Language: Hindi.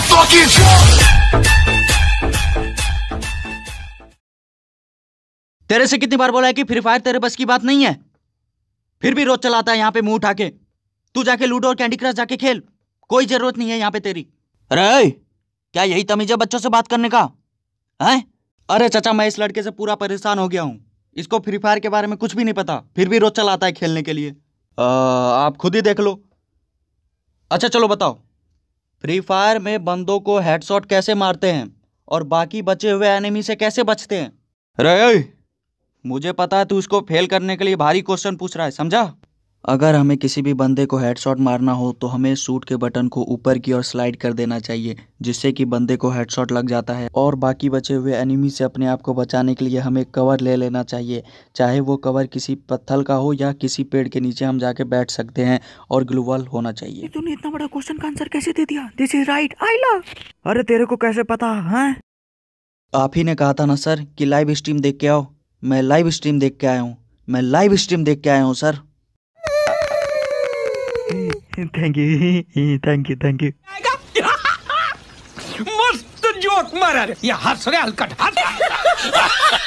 fucking तेरे से कितनी बार बोला है कि फ्री फायर तेरे बस की बात नहीं है फिर भी रोज चलाता है यहाँ पे मुंह उठा के तू जाके लूडो और कैंडी क्रश जाके खेल कोई जरूरत नहीं है यहाँ पे तेरी अरे क्या यही तमीज है बच्चों से बात करने का है अरे चाचा मैं इस लड़के से पूरा परेशान हो गया हूँ इसको फ्री फायर के बारे में कुछ भी नहीं पता फिर भी रोज चलाता है खेलने के लिए आ, आप खुद ही देख लो अच्छा चलो बताओ फ्री फायर में बंदों को हेडशॉट कैसे मारते हैं और बाकी बचे हुए एनिमी से कैसे बचते हैं रे मुझे पता है तू इसको फेल करने के लिए भारी क्वेश्चन पूछ रहा है समझा अगर हमें किसी भी बंदे को हेडशॉट मारना हो तो हमें सूट के बटन को ऊपर की ओर स्लाइड कर देना चाहिए जिससे कि बंदे को हेडशॉट लग जाता है और बाकी बचे हुए एनिमी से अपने आप को बचाने के लिए हमें कवर ले लेना चाहिए चाहे वो कवर किसी पत्थर का हो या किसी पेड़ के नीचे हम जाके बैठ सकते हैं और ग्लूवल होना चाहिए तूने इतना बड़ा क्वेश्चन का आंसर कैसे दे दिया this is right I love अरे तेरे को कैसे पता है आप ही ने कहा था ना सर कि लाइव स्ट्रीम देख के आओ मैं लाइव स्ट्रीम देख के आया हूँ मैं लाइव स्ट्रीम देख के आया हूँ sir thank you thank you thank you मस्त जोक मारा रे या हंस रे हलकट हंस